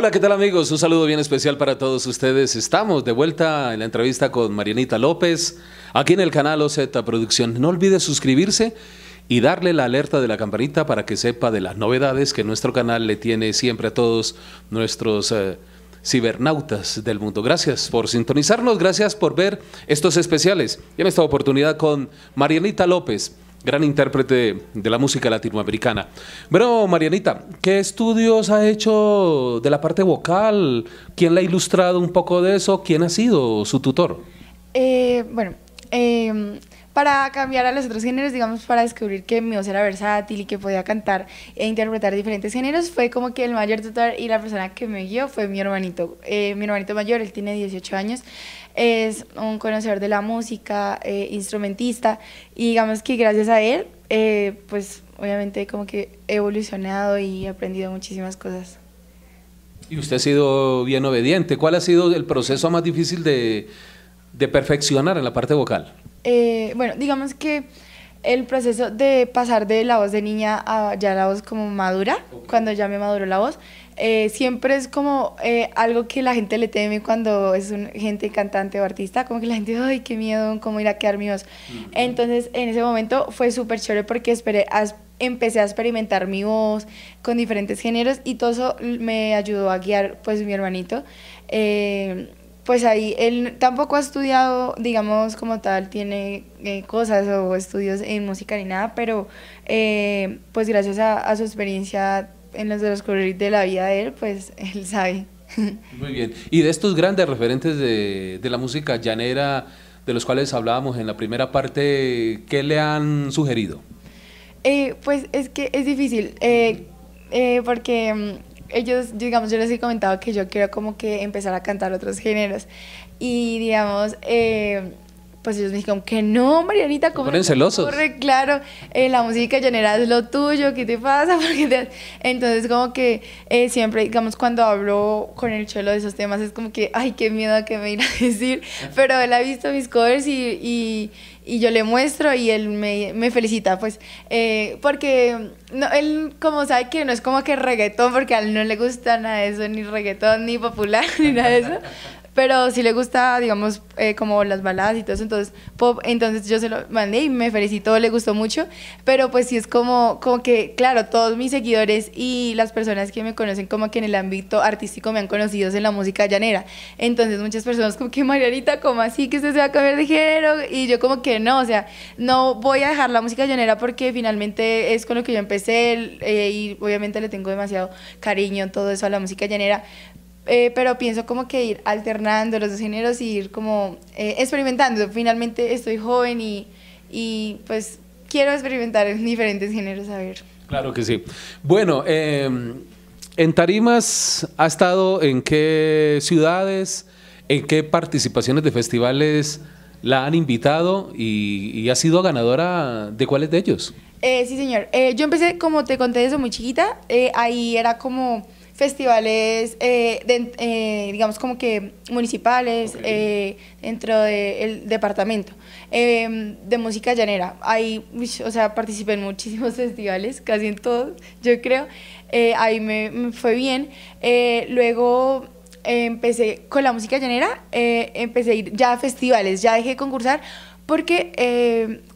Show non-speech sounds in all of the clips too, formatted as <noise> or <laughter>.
Hola, ¿qué tal amigos? Un saludo bien especial para todos ustedes. Estamos de vuelta en la entrevista con Marianita López, aquí en el canal OZ Producción. No olvide suscribirse y darle la alerta de la campanita para que sepa de las novedades que nuestro canal le tiene siempre a todos nuestros... Eh, cibernautas del mundo. Gracias por sintonizarnos, gracias por ver estos especiales. Y en esta oportunidad con Marianita López, gran intérprete de la música latinoamericana. pero Marianita, ¿qué estudios ha hecho de la parte vocal? ¿Quién la ha ilustrado un poco de eso? ¿Quién ha sido su tutor? Eh, bueno, em, para cambiar a los otros géneros, digamos, para descubrir que mi voz era versátil y que podía cantar e interpretar diferentes géneros, fue como que el mayor tutor y la persona que me guió fue mi hermanito. Eh, mi hermanito mayor, él tiene 18 años, es un conocedor de la música, eh, instrumentista, y digamos que gracias a él, eh, pues obviamente como que he evolucionado y he aprendido muchísimas cosas. Y usted ha sido bien obediente. ¿Cuál ha sido el proceso más difícil de, perfeccionar en la parte vocal? Eh, bueno, digamos que el proceso de pasar de la voz de niña a ya la voz como madura, cuando ya me maduró la voz, eh, siempre es como eh, algo que la gente le teme cuando es un, gente cantante o artista, como que la gente, ay, qué miedo, cómo ir a quedar mi voz. Entonces, en ese momento fue súper chévere porque empecé a experimentar mi voz con diferentes géneros y todo eso me ayudó a guiar, pues, mi hermanito. Eh, pues ahí él tampoco ha estudiado, digamos, como tal, tiene eh, cosas o estudios en música ni nada, pero eh, pues gracias a, su experiencia en los descubrir de la vida de él, pues <laughs> él sabe. Muy bien. Y de estos grandes referentes de, de la música llanera, de los cuales hablábamos en la primera parte, ¿qué le han sugerido? Eh, pues es que es difícil, porque mm, ellos, digamos, yo les he comentado que yo quiero como que empezar a cantar otros géneros. Y digamos, eh, pues ellos me dijeron que no, Marianita, ¿cómo? Ponen celosos. corre Claro, eh, la música llanera es lo tuyo, ¿qué te pasa? <laughs> Entonces, como que eh, siempre, digamos, cuando hablo con el chelo de esos temas, es como que, ay, qué miedo que me irá a decir. <laughs> Pero él ha visto mis covers y y yo le muestro y él me, felicita, pues, eh, porque no, él como sabe que no es como que reggaetón, porque a él no le gusta nada de eso, ni reggaetón, ni popular, <laughs> ni nada de eso, pero si le gusta, digamos, eh, como las baladas y todo eso, entonces pop, entonces yo se lo mandé y me felicitó, le gustó mucho, pero pues sí es como, como que, claro, todos mis seguidores y las personas que me conocen como que en el ámbito artístico me han conocido en la música llanera, entonces muchas personas como que Marianita, ¿cómo así que usted se va a cambiar de género? Y yo como que no, o sea, no voy a dejar la música llanera porque finalmente es con lo que yo empecé eh, y obviamente le tengo demasiado cariño todo eso a la música llanera, eh, pero pienso como que ir alternando los dos géneros y ir como eh, experimentando. Finalmente estoy joven y, pues quiero experimentar en diferentes géneros, a ver. Claro que sí. Bueno, em, en Tarimas, ¿ha estado en qué ciudades, en qué participaciones de festivales la han invitado y, ha sido ganadora de cuáles de ellos? Eh, sí, señor. yo empecé, como te conté, eso muy chiquita. ahí era como festivales, eh, eh, digamos como que municipales, eh, dentro del departamento em, de música llanera. Ahí, o sea, participé en muchísimos <laughs> festivales, casi en todos, yo creo. ahí me, fue bien. luego empecé con la música llanera, empecé a ir ya a festivales, ya dejé de concursar, porque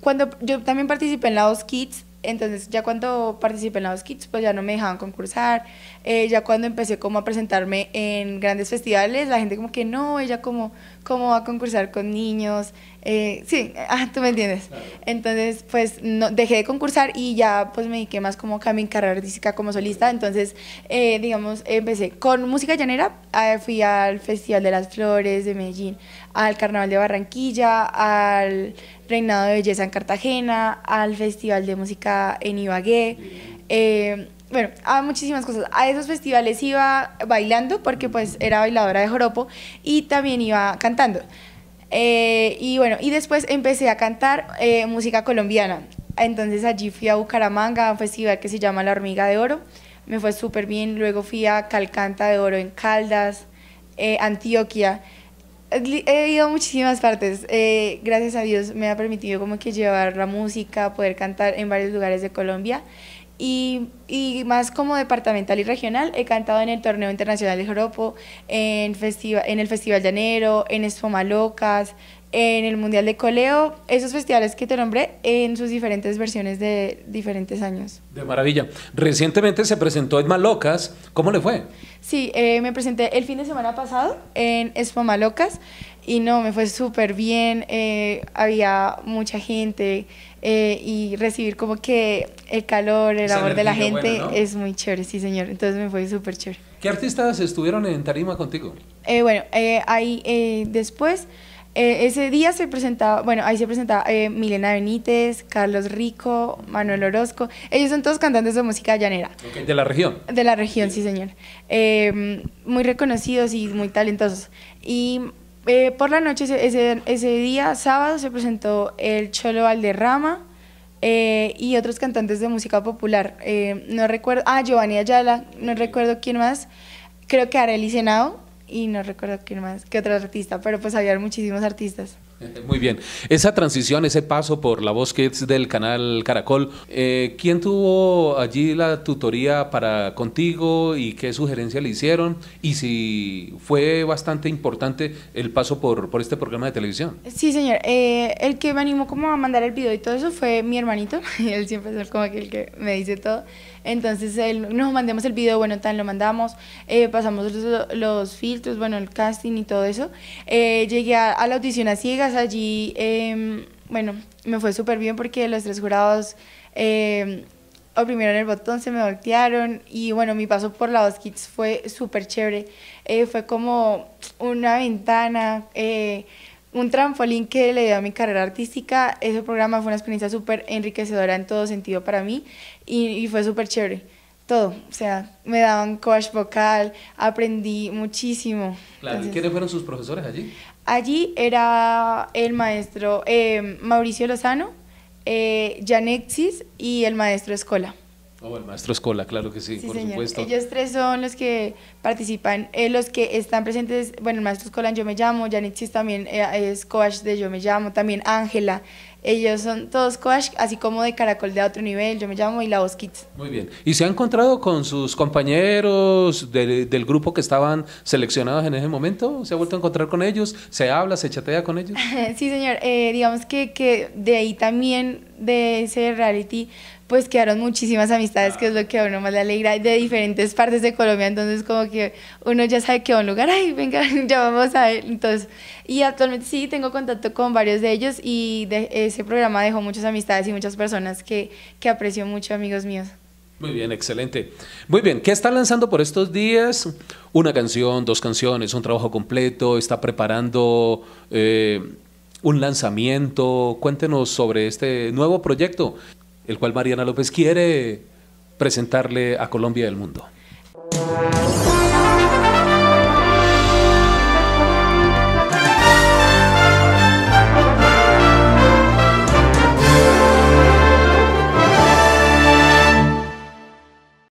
cuando yo también participé en la Dos Kids, entonces ya cuando participé en los kits, pues ya no me dejaban concursar. Eh, ya cuando empecé como a presentarme en grandes festivales, la gente como que no, ella como, ¿cómo va a concursar con niños? Eh, sí, <laughs> ah, tú me entiendes. Entonces pues no, dejé de concursar y ya pues me dediqué más como a mi carrera artística como solista. Entonces, eh, digamos, empecé con música llanera, eh, fui al Festival de las Flores de Medellín, al Carnaval de Barranquilla, al Reinado de Belleza en Cartagena, al Festival de Música en Ibagué. Eh, bueno, a muchísimas cosas. A esos festivales iba bailando porque pues era bailadora de joropo y también iba cantando. Eh, y bueno, y después empecé a cantar eh, música colombiana. Entonces allí fui a Bucaramanga, a un festival que se llama La Hormiga de Oro. Me fue súper bien. Luego fui a Calcanta de Oro en Caldas, Antioquia he ido a muchísimas partes. Eh, gracias a Dios me ha permitido como que llevar la música, poder cantar en varios lugares de Colombia. Y, más como departamental y regional, he cantado en el Torneo Internacional de Joropo, en, festiva, en el Festival Llanero, en Espoma Locas, en el Mundial de Coleo, esos festivales que te nombré en sus diferentes versiones de diferentes años. De maravilla. Recientemente se presentó en Malocas, ¿cómo le fue? Sí, eh, me presenté el fin de semana pasado en Expo Malocas y no, me fue súper bien, eh, había mucha gente eh, y recibir como que el calor, el amor de la gente es muy chévere, sí señor, entonces me fue súper chévere. ¿Qué artistas estuvieron en tarima contigo? bueno, ahí después... Eh, ese día se presentaba, bueno, ahí se presentaba eh, Milena Benítez, Carlos Rico, Manuel Orozco. Ellos son todos cantantes de música llanera. ¿De la región? De la región, sí, señor. Eh, muy reconocidos y muy talentosos. Y por la noche, ese, ese, día, sábado, se presentó el Cholo Valderrama y otros cantantes de música popular. no recuerdo, ah, Giovanni Ayala, no recuerdo quién más. Creo que Arely Senado y no recuerdo quién más, qué otro artista, pero pues había muchísimos artistas. <laughs> Muy bien. Esa transición, ese paso por la voz kids del canal Caracol, eh, ¿quién tuvo allí la tutoría para contigo y qué sugerencia le hicieron? Y si fue bastante importante el paso por, por este programa de televisión. Sí, señor. Eh, el que me animó como a mandar el video y todo eso fue mi hermanito. <laughs> Él siempre es como aquel que me dice todo. Entonces él, nos mandamos el video, bueno, tan lo mandamos, eh, pasamos los, filtros, bueno, el casting y todo eso. Eh, llegué a, la audición a ciegas, allí, em, bueno, me fue súper bien porque los tres jurados em, oprimieron el botón, se me voltearon y bueno, mi paso por la Voz fue súper chévere. Eh, fue como una ventana un trampolín que le dio a mi carrera artística. Ese programa fue una experiencia súper enriquecedora en todo sentido para mí y, fue súper chévere. Todo, o sea, me daban coach vocal, aprendí muchísimo. Claro, quiénes fueron sus profesores allí? Allí era el maestro eh, Mauricio Lozano, eh, Janexis y el maestro Escola. Oh, el maestro Escola, claro que sí, por supuesto. Ellos tres son los que participan, eh, los que están presentes, bueno, el maestro Escola Yo Me Llamo, Yanitzis también eh, es coach de Yo Me Llamo, también Ángela, ellos son todos coach, así como de Caracol de otro nivel. Yo me llamo y la Muy bien. ¿Y se ha encontrado con sus compañeros del grupo que estaban seleccionados en ese momento? ¿Se ha vuelto a encontrar con ellos? ¿Se habla, se chatea con ellos? <laughs> sí, señor. Eh, digamos que, que de ahí también, de ese reality, pues quedaron muchísimas amistades, que es lo que a uno más le alegra, de diferentes partes de Colombia, entonces como que uno ya sabe que va a un lugar, ay, venga, <laughs> ya vamos a ver, entonces, y actualmente sí, tengo contacto con varios de ellos y de, eh, ese programa dejó muchas amistades y muchas personas que, aprecio mucho, amigos míos. Muy bien, excelente. Muy bien, ¿qué está lanzando por estos días? Una canción, dos canciones, un trabajo completo, está preparando eh, un lanzamiento. Cuéntenos sobre este nuevo proyecto, el cual Mariana López quiere presentarle a Colombia y al mundo.